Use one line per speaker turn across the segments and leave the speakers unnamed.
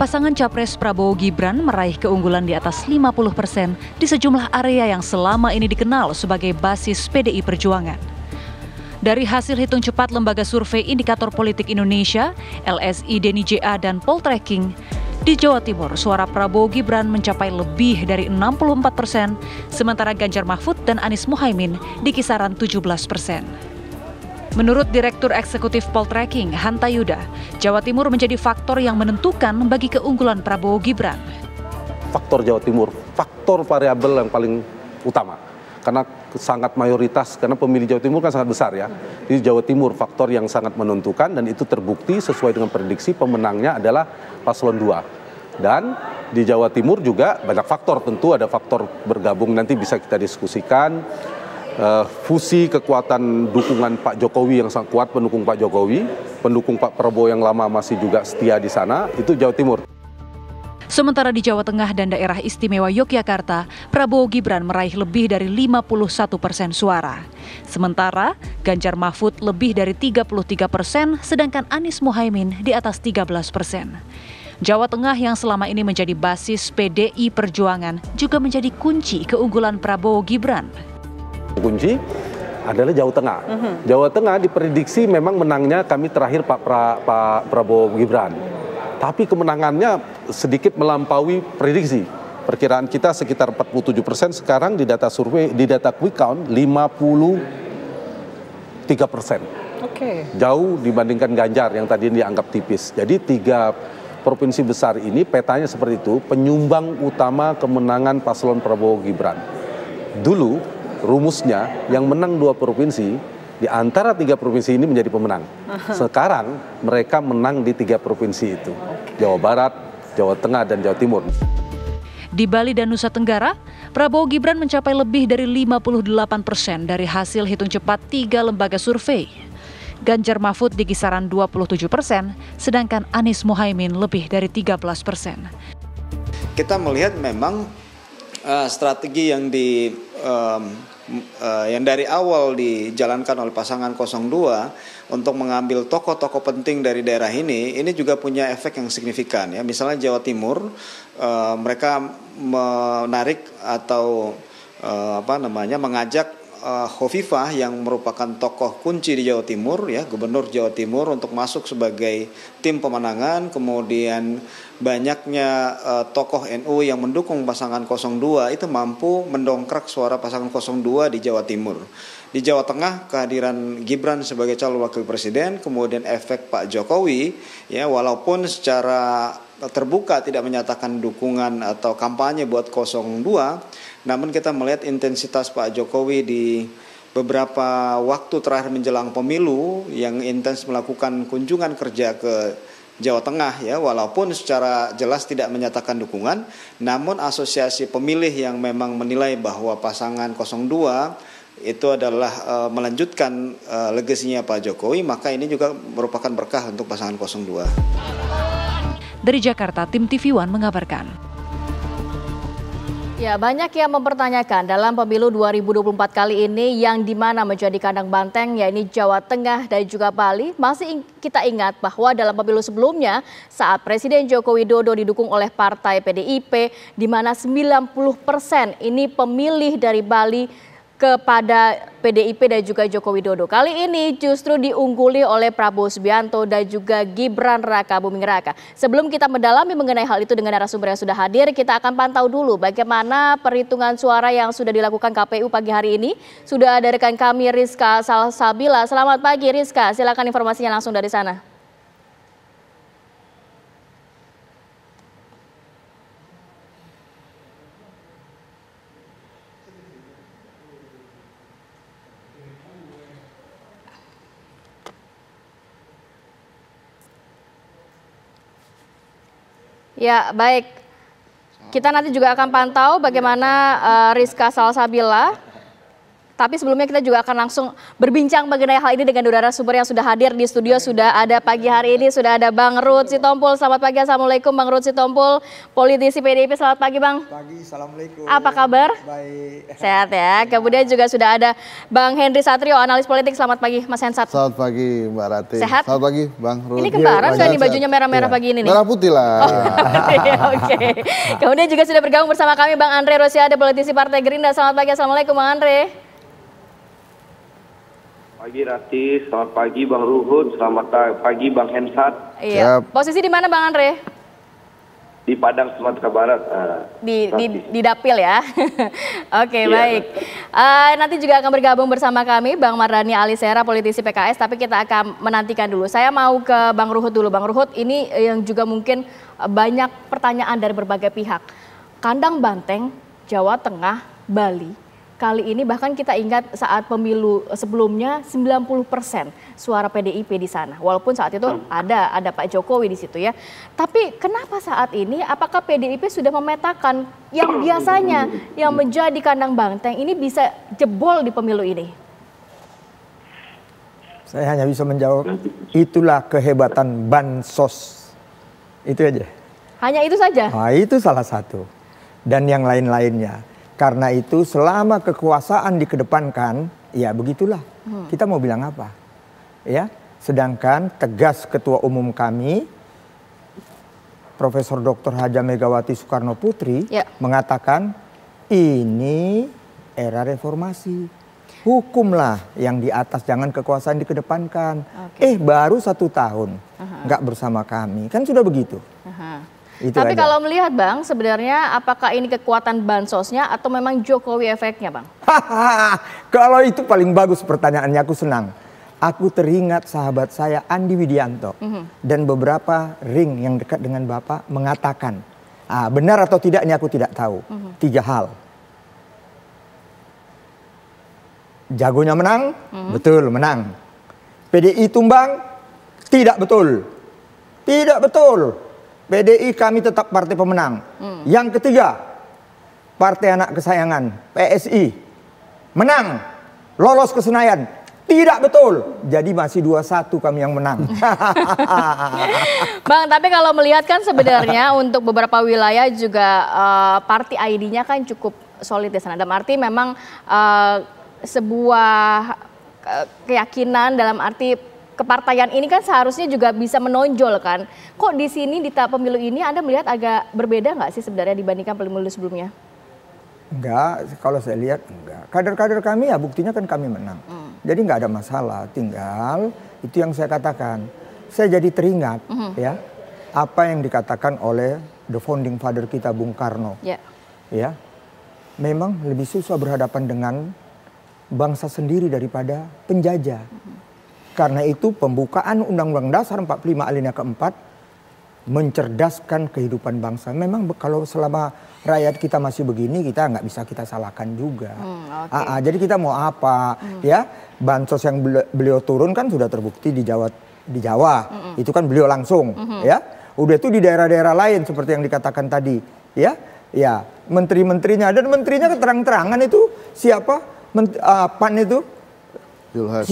Pasangan Capres Prabowo Gibran meraih keunggulan di atas 50 persen di sejumlah area yang selama ini dikenal sebagai basis PDI Perjuangan. Dari hasil hitung cepat Lembaga Survei Indikator Politik Indonesia, LSI Deni JA dan Poltreking, di Jawa Timur, suara Prabowo Gibran mencapai lebih dari 64 persen, sementara Ganjar Mahfud dan Anies Muhaimin di kisaran 17 persen. Menurut Direktur Eksekutif Poltreking, Hanta Yuda, Jawa Timur menjadi faktor yang menentukan bagi keunggulan Prabowo Gibran.
Faktor Jawa Timur, faktor variabel yang paling utama. Karena sangat mayoritas, karena pemilih Jawa Timur kan sangat besar ya. Di Jawa Timur faktor yang sangat menentukan dan itu terbukti sesuai dengan prediksi pemenangnya adalah paslon 2. Dan di Jawa Timur juga banyak faktor, tentu ada faktor bergabung nanti bisa kita diskusikan, uh, fusi kekuatan dukungan Pak Jokowi yang sangat kuat pendukung Pak Jokowi, pendukung Pak Prabowo yang lama masih juga setia di sana, itu Jawa Timur.
Sementara di Jawa Tengah dan daerah istimewa Yogyakarta, Prabowo Gibran meraih lebih dari 51 persen suara. Sementara Ganjar Mahfud lebih dari 33 persen, sedangkan Anies Mohaimin di atas 13 persen. Jawa Tengah yang selama ini menjadi basis PDI Perjuangan juga menjadi kunci keunggulan Prabowo Gibran.
Kunci adalah Jawa Tengah. Mm -hmm. Jawa Tengah diprediksi memang menangnya kami terakhir Pak, pra, Pak Prabowo Gibran. Tapi kemenangannya sedikit melampaui prediksi. Perkiraan kita sekitar 47 persen sekarang di data survei di data quick count 53 persen. Okay. Jauh dibandingkan Ganjar yang tadi dianggap tipis. Jadi tiga provinsi besar ini petanya seperti itu penyumbang utama kemenangan paslon Prabowo Gibran. Dulu rumusnya yang menang dua provinsi di antara tiga provinsi ini menjadi pemenang. Sekarang mereka menang di tiga provinsi itu, Jawa Barat, Jawa Tengah, dan Jawa Timur.
Di Bali dan Nusa Tenggara, Prabowo Gibran mencapai lebih dari 58 persen dari hasil hitung cepat tiga lembaga survei. Ganjar Mahfud di kisaran 27 persen, sedangkan Anies Mohaimin lebih dari 13 persen. Kita melihat memang
uh, strategi yang di um, Eh, yang dari awal dijalankan oleh pasangan 02 untuk mengambil tokoh-tokoh penting dari daerah ini ini juga punya efek yang signifikan ya misalnya Jawa Timur eh, mereka menarik atau eh, apa namanya mengajak uh, Khofifah yang merupakan tokoh kunci di Jawa Timur ya gubernur Jawa Timur untuk masuk sebagai tim pemenangan kemudian banyaknya uh, tokoh NU yang mendukung pasangan 02 itu mampu mendongkrak suara pasangan 02 di Jawa Timur. Di Jawa Tengah kehadiran Gibran sebagai calon wakil presiden kemudian efek Pak Jokowi ya walaupun secara terbuka tidak menyatakan dukungan atau kampanye buat 02 namun kita melihat intensitas Pak Jokowi di beberapa waktu terakhir menjelang pemilu yang intens melakukan kunjungan kerja ke Jawa Tengah ya walaupun secara jelas tidak menyatakan dukungan namun asosiasi pemilih yang memang menilai bahwa pasangan 02 itu adalah e, melanjutkan e, legasinya Pak Jokowi maka ini juga merupakan berkah untuk pasangan 02
Dari Jakarta tim TV One mengabarkan
Ya, banyak yang mempertanyakan dalam pemilu 2024 kali ini yang dimana menjadi kandang banteng yaitu Jawa Tengah dan juga Bali. Masih kita ingat bahwa dalam pemilu sebelumnya saat Presiden Joko Widodo didukung oleh Partai PDIP di mana 90 persen ini pemilih dari Bali kepada PDIP dan juga Joko Widodo. Kali ini justru diungguli oleh Prabowo Subianto dan juga Gibran Raka Buming Raka. Sebelum kita mendalami mengenai hal itu dengan narasumber yang sudah hadir, kita akan pantau dulu bagaimana perhitungan suara yang sudah dilakukan KPU pagi hari ini. Sudah ada rekan kami Rizka Salsabila. Selamat pagi Rizka, silakan informasinya langsung dari sana. Ya, baik. Kita nanti juga akan pantau bagaimana uh, Rizka Salsabila tapi sebelumnya kita juga akan langsung berbincang mengenai hal ini dengan saudara sumber yang sudah hadir di studio. Sudah ada pagi hari ini, sudah ada Bang Rut Sitompul. Selamat pagi, Assalamualaikum Bang Rut Sitompul. Politisi PDIP, selamat pagi Bang. Pagi, Assalamualaikum. Apa kabar? Baik. Sehat ya. Kemudian juga sudah ada Bang Henry Satrio, analis politik. Selamat pagi Mas Hensat. Selamat pagi
Mbak Rati. Sehat? Selamat pagi Bang Rut. Ini kebaran sudah nih bajunya merah-merah ya. pagi ini nih. Merah putih lah. Oh, iya, Oke.
Okay. Kemudian juga sudah bergabung bersama kami Bang Andre Rosiade, politisi Partai Gerindra. Selamat pagi, Assalamualaikum Bang Andre.
Pagi Rati, selamat pagi Bang Ruhut, selamat pagi Bang Hensat.
Iya. Yep. Posisi di mana Bang Andre?
Di Padang Sumatera Barat. Uh, di, di
di dapil ya. Oke okay, iya. baik. Uh, nanti juga akan bergabung bersama kami Bang Mardani Alisera, politisi PKS. Tapi kita akan menantikan dulu. Saya mau ke Bang Ruhut dulu. Bang Ruhut ini yang juga mungkin eh, banyak pertanyaan dari berbagai pihak. Kandang Banteng, Jawa Tengah, Bali kali ini bahkan kita ingat saat pemilu sebelumnya 90% suara PDIP di sana. Walaupun saat itu ada ada Pak Jokowi di situ ya. Tapi kenapa saat ini apakah PDIP sudah memetakan yang biasanya yang menjadi kandang banteng ini bisa jebol di pemilu ini?
Saya hanya bisa menjawab itulah kehebatan bansos. Itu aja.
Hanya itu saja.
Nah, itu salah satu. Dan yang lain-lainnya karena itu selama kekuasaan dikedepankan, ya begitulah. Hmm. Kita mau bilang apa? Ya, sedangkan tegas ketua umum kami Profesor Dr. Haja Megawati Soekarno Putri ya. mengatakan ini era reformasi. Hukumlah yang di atas, jangan kekuasaan dikedepankan. Okay. Eh, baru satu tahun nggak bersama kami, kan sudah begitu. -huh. Itu Tapi aja. kalau
melihat Bang, sebenarnya apakah ini kekuatan bansosnya atau memang Jokowi efeknya Bang?
kalau itu paling bagus pertanyaannya, aku senang. Aku teringat sahabat saya Andi Widianto mm -hmm. dan beberapa ring yang dekat dengan Bapak mengatakan, ah, benar atau tidak ini aku tidak tahu, mm -hmm. tiga hal. Jagonya menang, mm -hmm. betul menang. PDI tumbang, tidak betul. Tidak betul. PDI kami tetap partai pemenang. Hmm. Yang ketiga, partai anak kesayangan PSI menang, lolos ke Senayan. Tidak betul. Jadi masih dua satu kami yang menang.
Bang, tapi kalau melihat kan sebenarnya untuk beberapa wilayah juga uh, parti ID-nya kan cukup solid di sana. Dalam arti memang uh, sebuah eh, keyakinan dalam arti kepartaian ini kan seharusnya juga bisa menonjol kan. Kok di sini di tahap pemilu ini Anda melihat agak berbeda nggak sih sebenarnya dibandingkan pemilu sebelumnya?
Enggak, kalau saya lihat enggak. Kader-kader kami ya buktinya kan kami menang. Hmm. Jadi nggak ada masalah, tinggal itu yang saya katakan. Saya jadi teringat hmm. ya apa yang dikatakan oleh the founding father kita Bung Karno. Yeah. Ya. Memang lebih susah berhadapan dengan bangsa sendiri daripada penjajah. Hmm. Karena itu pembukaan Undang-Undang Dasar 45 alinea keempat mencerdaskan kehidupan bangsa. Memang kalau selama rakyat kita masih begini kita nggak bisa kita salahkan juga. Hmm, okay. Aa, ah, ah, jadi kita mau apa hmm. ya? Bansos yang beliau turun kan sudah terbukti di Jawa di Jawa. Hmm. Itu kan beliau langsung hmm. ya. Udah itu di daerah-daerah lain seperti yang dikatakan tadi ya. Ya, menteri-menterinya dan menterinya keterang-terangan itu siapa? Men uh, ah, PAN itu Julhas.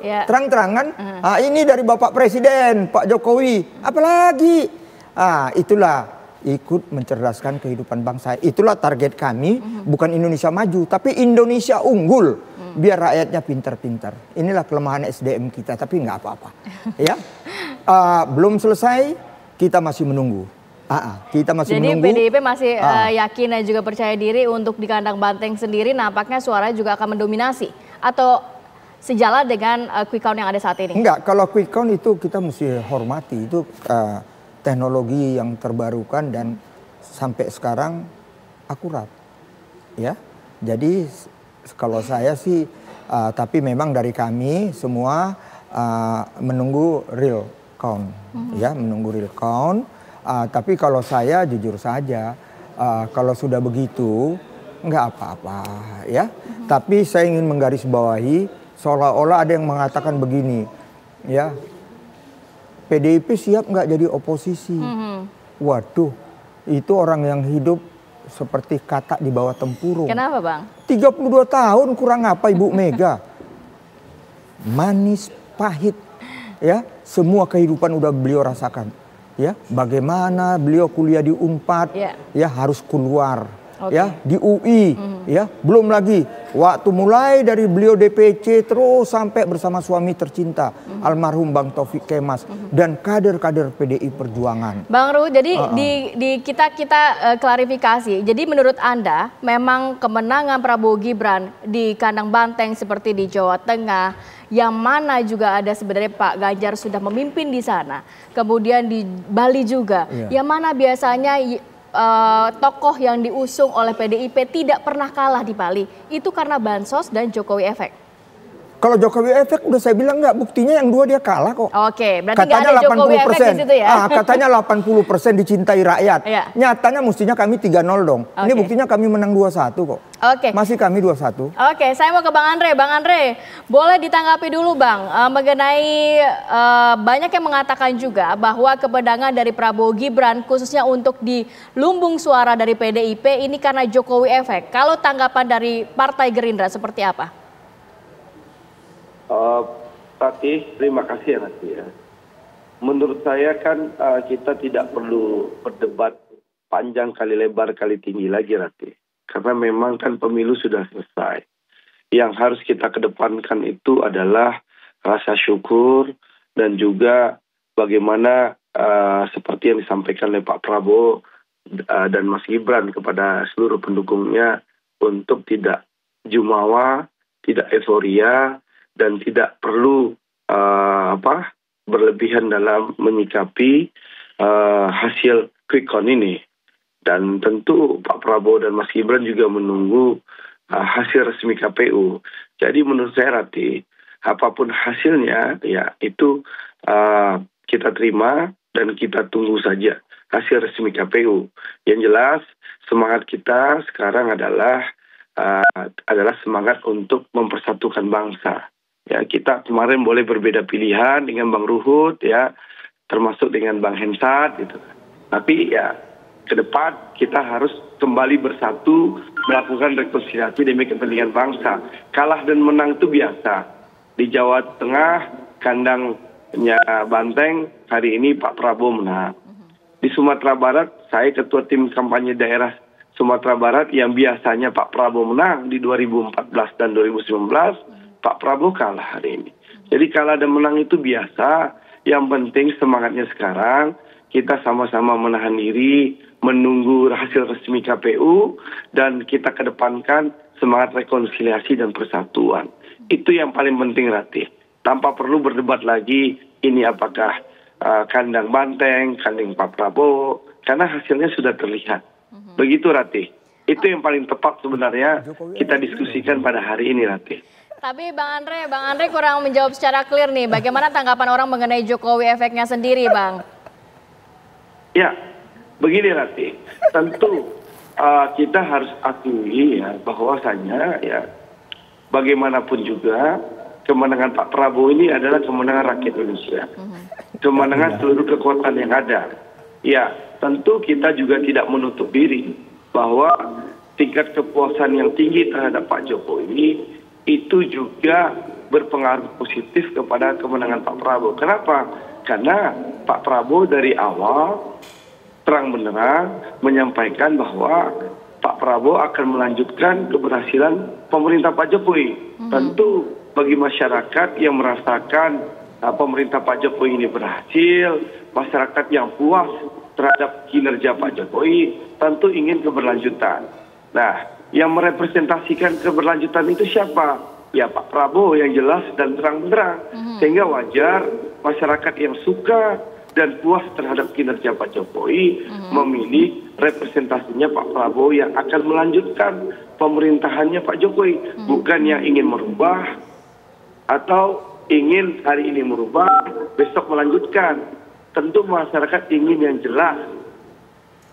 ya. terang-terangan uh. ah, ini dari Bapak Presiden Pak Jokowi apalagi ah itulah ikut mencerdaskan kehidupan bangsa itulah target kami uh-huh. bukan Indonesia maju tapi Indonesia unggul uh biar rakyatnya pintar-pintar inilah kelemahan SDM kita tapi nggak apa-apa ya ah, belum selesai kita masih menunggu Ah, ah kita masih Jadi menunggu. PDIP masih ah. uh,
yakin dan juga percaya diri untuk di kandang banteng sendiri nampaknya suara juga akan mendominasi atau sejalan dengan uh, quick count yang ada saat ini? Enggak,
kalau quick count itu kita mesti hormati itu uh, teknologi yang terbarukan dan sampai sekarang akurat. Ya. Jadi kalau saya sih uh, tapi memang dari kami semua uh, menunggu real count hmm. ya, menunggu real count. Uh, tapi kalau saya jujur saja uh, kalau sudah begitu nggak apa-apa ya. Hmm. Tapi saya ingin menggarisbawahi seolah-olah ada yang mengatakan begini, ya PDIP siap nggak jadi oposisi? Mm -hmm. Waduh, itu orang yang hidup seperti kata di bawah tempurung. Kenapa bang? 32 tahun kurang apa Ibu Mega? Manis, pahit, ya semua kehidupan udah beliau rasakan. Ya, bagaimana beliau kuliah di Unpad, yeah. ya harus keluar, okay. ya di UI, mm -hmm. ya belum lagi Waktu mulai dari beliau DPC terus sampai bersama suami tercinta mm -hmm. almarhum Bang Taufik Kemas mm -hmm. dan kader-kader PDI Perjuangan.
Bang Ruh, jadi uh -uh. di di kita kita uh, klarifikasi. Jadi menurut Anda memang kemenangan Prabowo Gibran di kandang banteng seperti di Jawa Tengah yang mana juga ada sebenarnya Pak Ganjar sudah memimpin di sana. Kemudian di Bali juga. Yeah. Yang mana biasanya uh, tokoh yang diusung oleh PDIP tidak pernah kalah di Bali. Itu karena bansos dan Jokowi efek.
Kalau Jokowi efek udah saya bilang nggak buktinya yang dua dia kalah kok.
Oke, berarti katanya ada 80 Jokowi persen. Di situ ya? Ah, katanya
80 persen dicintai rakyat. Iya. Nyatanya mestinya kami 3-0 dong. Okay. Ini buktinya kami menang 2-1 kok. Oke.
Okay. Masih kami 2-1. Oke, okay, saya mau ke Bang Andre. Bang Andre, boleh ditanggapi dulu Bang uh, mengenai uh, banyak yang mengatakan juga bahwa kebenangan dari Prabowo Gibran khususnya untuk di lumbung suara dari PDIP ini karena Jokowi efek. Kalau tanggapan dari Partai Gerindra seperti apa?
tadi eh, terima kasih ya nanti ya menurut saya kan eh, kita tidak perlu berdebat panjang kali lebar kali tinggi lagi nanti karena memang kan pemilu sudah selesai yang harus kita kedepankan itu adalah rasa syukur dan juga bagaimana uh, seperti yang disampaikan oleh Pak Prabowo uh, dan Mas Gibran kepada seluruh pendukungnya untuk tidak jumawa, tidak euforia, dan tidak perlu uh, apa berlebihan dalam menyikapi uh, hasil quick count ini. Dan tentu Pak Prabowo dan Mas Gibran juga menunggu uh, hasil resmi KPU. Jadi menurut saya Rati, apapun hasilnya ya itu uh, kita terima dan kita tunggu saja hasil resmi KPU. Yang jelas semangat kita sekarang adalah uh, adalah semangat untuk mempersatukan bangsa. Ya, kita kemarin boleh berbeda pilihan dengan Bang Ruhut ya, termasuk dengan Bang Hensat gitu. Tapi ya ke depan kita harus kembali bersatu melakukan rekonsiliasi demi kepentingan bangsa. Kalah dan menang itu biasa. Di Jawa Tengah kandangnya Banteng hari ini Pak Prabowo menang. Di Sumatera Barat saya ketua tim kampanye daerah Sumatera Barat yang biasanya Pak Prabowo menang di 2014 dan 2019 Pak Prabowo kalah hari ini. Jadi kalah dan menang itu biasa. Yang penting semangatnya sekarang kita sama-sama menahan diri, menunggu hasil resmi KPU, dan kita kedepankan semangat
rekonsiliasi
dan persatuan. Itu yang paling penting Ratih. Tanpa perlu berdebat lagi ini apakah uh, kandang banteng, kandang Pak Prabowo, karena hasilnya sudah terlihat. Mhm. Begitu Ratih. Itu yang paling tepat sebenarnya kita diskusikan pada hari ini Ratih.
Tapi Bang Andre, Bang Andre kurang menjawab secara clear nih. Bagaimana tanggapan orang mengenai Jokowi efeknya sendiri, Bang?
Ya, begini Rati. Tentu uh, kita harus akui ya bahwasanya ya bagaimanapun juga kemenangan Pak Prabowo ini adalah kemenangan rakyat Indonesia. Mhm. Kemenangan iya. seluruh kekuatan yang ada. Ya, tentu kita juga tidak menutup diri bahwa tingkat kepuasan yang tinggi terhadap Pak Jokowi ini itu juga berpengaruh positif kepada kemenangan Pak Prabowo. Kenapa? Karena Pak Prabowo dari awal terang benderang menyampaikan bahwa Pak Prabowo akan melanjutkan keberhasilan pemerintah Pak Jokowi. Mm-hmm. Tentu bagi masyarakat yang merasakan uh, pemerintah Pak Jokowi ini berhasil, masyarakat yang puas terhadap kinerja Pak Jokowi tentu ingin keberlanjutan. Nah, yang merepresentasikan keberlanjutan itu siapa? Ya Pak Prabowo yang jelas dan terang benderang. hmm Sehingga wajar masyarakat yang suka dan puas terhadap kinerja Pak Jokowi hmm memilih representasinya Pak Prabowo yang akan melanjutkan pemerintahannya Pak Jokowi, hmm bukan yang ingin merubah atau ingin hari ini merubah, besok melanjutkan. Tentu masyarakat ingin yang jelas,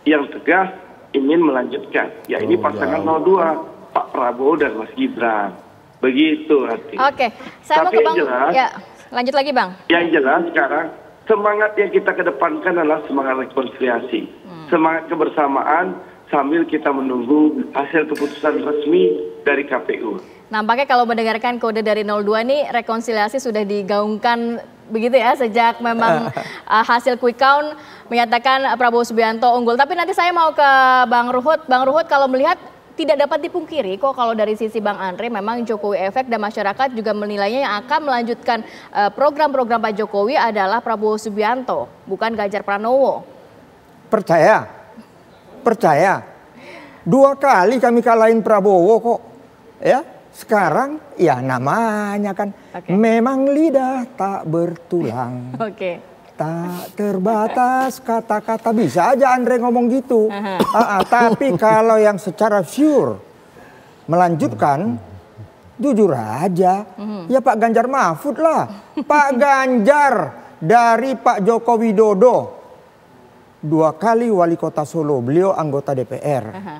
yang tegas ingin melanjutkan. Ya ini oh, pasangan 02 Pak Prabowo dan Mas Gibran. Begitu hati Oke,
saya Tapi mau ke Bang. Jelas, ya, lanjut lagi Bang.
Yang jelas sekarang semangat yang kita kedepankan adalah semangat rekonsiliasi, hmm. semangat kebersamaan sambil kita menunggu hasil keputusan resmi dari KPU.
Nampaknya kalau mendengarkan kode dari 02 ini rekonsiliasi sudah digaungkan begitu ya sejak memang uh, hasil quick count menyatakan Prabowo Subianto unggul. Tapi nanti saya mau ke Bang Ruhut. Bang Ruhut kalau melihat tidak dapat dipungkiri kok kalau dari sisi Bang Andre memang Jokowi efek dan masyarakat juga menilainya yang akan melanjutkan eh, program-program Pak Jokowi adalah Prabowo Subianto, bukan Ganjar Pranowo.
Percaya? Percaya. Dua kali kami kalahin Prabowo kok. Ya, sekarang ya namanya kan okay. memang lidah tak bertulang. Oke. Okay. Tak terbatas kata-kata bisa aja Andre ngomong gitu. Uh -huh. uh, uh, tapi kalau yang secara sure melanjutkan jujur aja. Uh mhm. -huh. Ya Pak Ganjar Mahfud lah. Pak Ganjar dari Pak Joko Widodo dua kali wali kota Solo, beliau anggota DPR. Uh -huh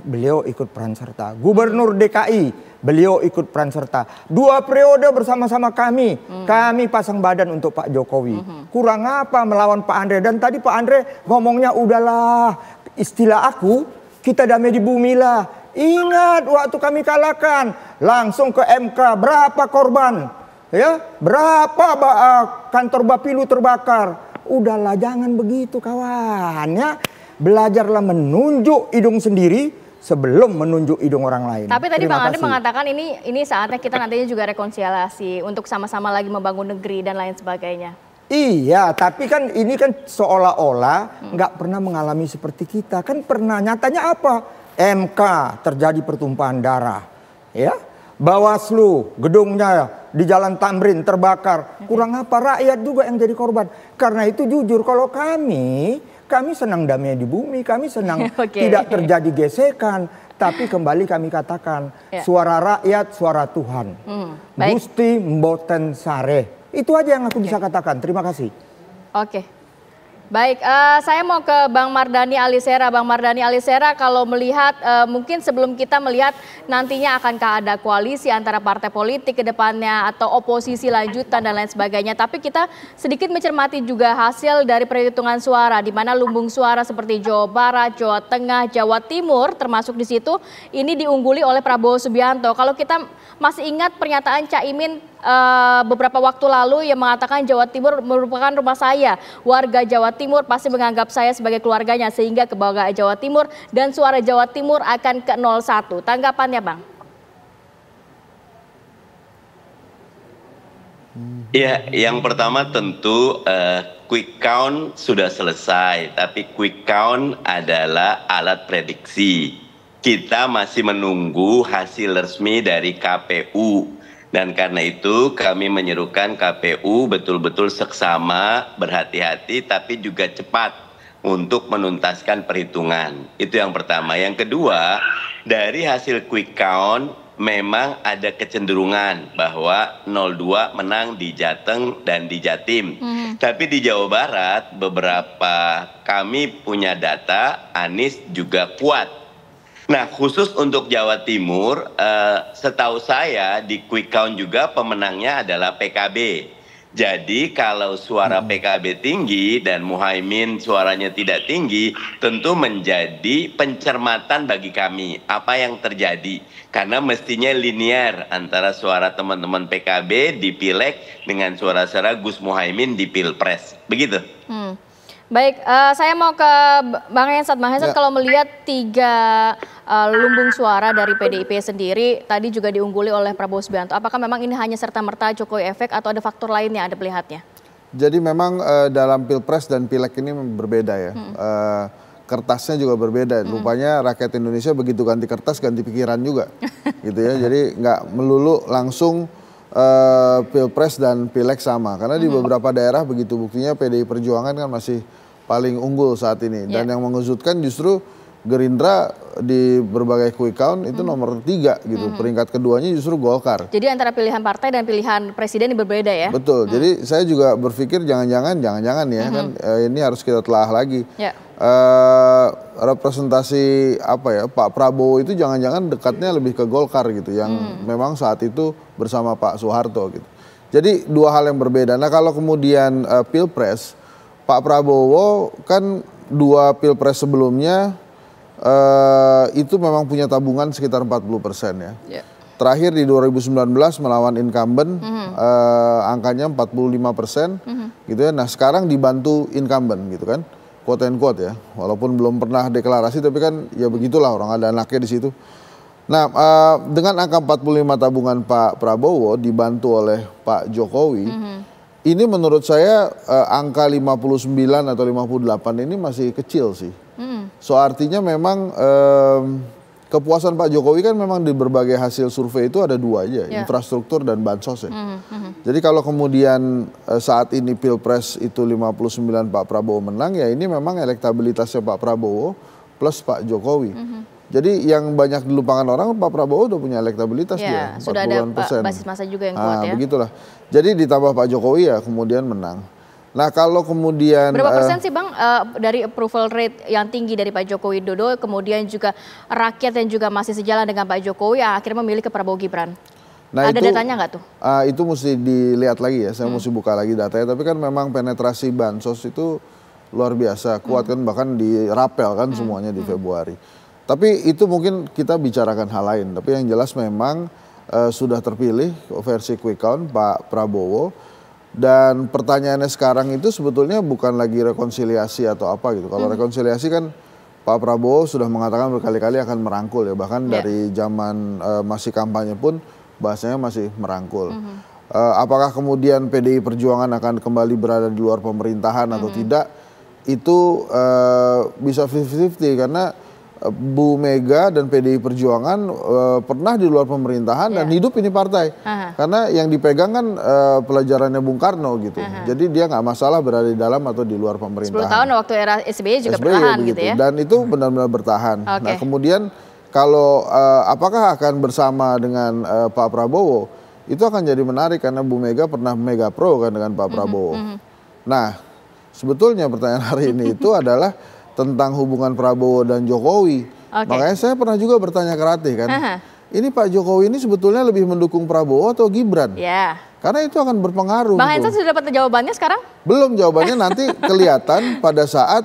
beliau ikut peran serta. Gubernur DKI, beliau ikut peran serta. Dua periode bersama-sama kami, hmm. kami pasang badan untuk Pak Jokowi. Hmm. Kurang apa melawan Pak Andre? Dan tadi Pak Andre ngomongnya udahlah istilah aku, kita damai di bumi lah. Ingat waktu kami kalahkan, langsung ke MK berapa korban? Ya, berapa eh, kantor Bapilu terbakar? Udahlah jangan begitu kawan ya. Belajarlah menunjuk hidung sendiri sebelum menunjuk hidung orang lain. Tapi tadi Terima Bang Andre
mengatakan ini ini saatnya kita nantinya juga rekonsiliasi untuk sama-sama lagi membangun negeri dan lain sebagainya.
Iya, tapi kan ini kan seolah-olah nggak hmm. pernah mengalami seperti kita. Kan pernah nyatanya apa? MK terjadi pertumpahan darah, ya. Bawaslu gedungnya di Jalan Tamrin terbakar. Kurang apa rakyat juga yang jadi korban. Karena itu jujur kalau kami kami senang damai di bumi, kami senang okay. tidak terjadi gesekan, tapi kembali kami katakan ya. suara rakyat, suara Tuhan. Hmm, Gusti Mboten Sare. Itu aja yang aku okay. bisa katakan. Terima kasih.
Oke. Okay. Baik, uh, saya mau ke Bang Mardani Alisera. Bang Mardani Alisera, kalau melihat uh, mungkin sebelum kita melihat nantinya akankah ada koalisi antara partai politik ke depannya atau oposisi lanjutan dan lain sebagainya. Tapi kita sedikit mencermati juga hasil dari perhitungan suara di mana lumbung suara seperti Jawa Barat, Jawa Tengah, Jawa Timur termasuk di situ ini diungguli oleh Prabowo Subianto. Kalau kita masih ingat pernyataan Caimin Eh, beberapa waktu lalu yang mengatakan Jawa Timur merupakan rumah saya. Warga Jawa Timur pasti menganggap saya sebagai keluarganya sehingga kebanggaan Jawa Timur dan suara Jawa Timur akan ke 01. Tanggapannya Bang?
Hmm. Ya, yang pertama tentu uh, quick count sudah selesai, tapi quick count adalah alat prediksi. Kita masih menunggu hasil resmi dari KPU dan karena itu kami menyerukan KPU betul-betul seksama, berhati-hati tapi juga cepat untuk menuntaskan perhitungan. Itu yang pertama. Yang kedua, dari hasil quick count memang ada kecenderungan bahwa 02 menang di Jateng dan di Jatim. Hmm. Tapi di Jawa Barat beberapa kami punya data Anies juga kuat Nah, khusus untuk Jawa Timur, eh, setahu saya di quick count juga pemenangnya adalah PKB. Jadi kalau suara hmm. PKB tinggi dan Muhaimin suaranya tidak tinggi, tentu menjadi pencermatan bagi kami apa yang terjadi. Karena mestinya linear antara suara teman-teman PKB di pileg dengan suara-suara Gus Muhaimin di pilpres, begitu.
Hmm. Baik, uh, saya mau ke Bang Hensat. Bang Hensat ya. kalau melihat tiga uh, lumbung suara dari PDIP sendiri tadi juga diungguli oleh Prabowo Subianto. Apakah memang ini hanya serta-merta Jokowi efek atau ada faktor lain yang Anda melihatnya?
Jadi memang uh, dalam Pilpres dan Pileg ini berbeda ya. Hmm. Uh, kertasnya juga berbeda. Hmm. Rupanya rakyat Indonesia begitu ganti kertas ganti pikiran juga. gitu ya. Jadi nggak melulu langsung uh, Pilpres dan Pileg sama. Karena di hmm. beberapa daerah begitu buktinya PDI Perjuangan kan masih paling unggul saat ini. Dan ya. yang mengejutkan justru Gerindra di berbagai quick count itu hmm. nomor tiga gitu. Hmm. Peringkat keduanya justru Golkar.
Jadi antara pilihan partai dan pilihan presiden ini berbeda ya?
Betul. Hmm. Jadi saya juga berpikir jangan-jangan, jangan-jangan ya kan, hmm. kan eh, ini harus kita telah lagi. Ya. Eh, representasi apa ya Pak Prabowo itu jangan-jangan dekatnya lebih ke Golkar gitu, yang hmm. memang saat itu bersama Pak Soeharto gitu. Jadi dua hal yang berbeda. Nah kalau kemudian eh, pilpres Pak Prabowo kan dua pilpres sebelumnya uh, itu memang punya tabungan sekitar 40 persen ya. Yeah. Terakhir di 2019 melawan incumbent mm -hmm. uh, angkanya 45 persen mm -hmm. gitu ya. Nah sekarang dibantu incumbent gitu kan, quote and quote ya. Walaupun belum pernah deklarasi tapi kan ya begitulah orang ada anaknya di situ. Nah uh, dengan angka 45 tabungan Pak Prabowo dibantu oleh Pak Jokowi. Mm -hmm. Ini menurut saya uh, angka 59 atau 58 ini masih kecil sih Hmm. So artinya memang um, kepuasan Pak Jokowi kan memang di berbagai hasil survei itu ada dua aja, yeah. infrastruktur dan bansos ya. Mm -hmm. Jadi kalau kemudian eh, saat ini Pilpres itu 59 Pak Prabowo menang ya ini memang elektabilitasnya Pak Prabowo plus Pak Jokowi. Mm -hmm. Jadi yang banyak dilupakan orang Pak Prabowo udah punya elektabilitas ya, dia. Sudah ada persen. basis masa
juga yang ah, kuat nah, ya. Begitulah.
Jadi ditambah Pak Jokowi ya kemudian menang. Nah kalau kemudian berapa eh, persen uh, sih
bang uh, dari approval rate yang tinggi dari Pak Jokowi Dodo, kemudian juga rakyat yang juga masih sejalan dengan Pak Jokowi yang akhirnya memilih ke Prabowo Gibran? Nah, Ada itu, datanya nggak tuh?
Uh, itu mesti dilihat lagi ya, saya hmm. mesti buka lagi datanya. Tapi kan memang penetrasi bansos itu luar biasa kuat hmm. kan bahkan dirapel kan hmm. semuanya di hmm. Februari. Tapi itu mungkin kita bicarakan hal lain. Tapi yang jelas memang uh, sudah terpilih versi quick count Pak Prabowo dan pertanyaannya sekarang itu sebetulnya bukan lagi rekonsiliasi atau apa gitu. Kalau hmm. rekonsiliasi kan Pak Prabowo sudah mengatakan berkali-kali akan merangkul ya. Bahkan yeah. dari zaman uh, masih kampanye pun bahasanya masih merangkul. Hmm. Uh, apakah kemudian PDI Perjuangan akan kembali berada di luar pemerintahan hmm. atau tidak? Itu uh, bisa 50-50 karena Bu Mega dan PDI Perjuangan uh, pernah di luar pemerintahan yeah. dan iya. hidup ini partai. Aha. Karena yang dipegang kan uh, pelajarannya Bung Karno gitu. Aha. Jadi dia nggak masalah berada di dalam atau di luar pemerintahan. 10 tahun
waktu era SBY juga SBY bertahan begitu, gitu ya. Dan
itu benar-benar bertahan. Okay. Nah, kemudian kalau uh, apakah akan bersama dengan uh, Pak Prabowo? Itu akan jadi menarik karena Bu Mega pernah mega pro kan dengan Pak mhm, Prabowo. Mm -hmm. Nah, sebetulnya pertanyaan hari ini itu adalah tentang hubungan Prabowo dan Jokowi. Okay. Makanya saya pernah juga bertanya ke Ratih kan. Uh-huh. Ini Pak Jokowi ini sebetulnya lebih mendukung Prabowo atau Gibran? Yeah. Karena itu akan berpengaruh. Bang Hensat
sudah dapat jawabannya sekarang?
Belum jawabannya nanti kelihatan pada saat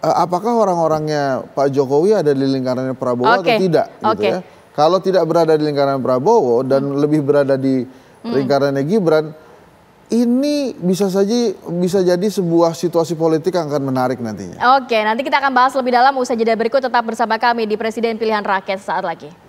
uh, apakah orang-orangnya Pak Jokowi ada di lingkarannya Prabowo okay. atau tidak gitu okay. ya. Kalau tidak berada di lingkaran Prabowo dan hmm. lebih berada di hmm. lingkarannya Gibran, ini bisa saja bisa jadi sebuah situasi politik yang akan menarik nantinya.
Oke, nanti kita akan bahas lebih dalam usai jeda berikut tetap bersama kami di Presiden Pilihan Rakyat saat lagi.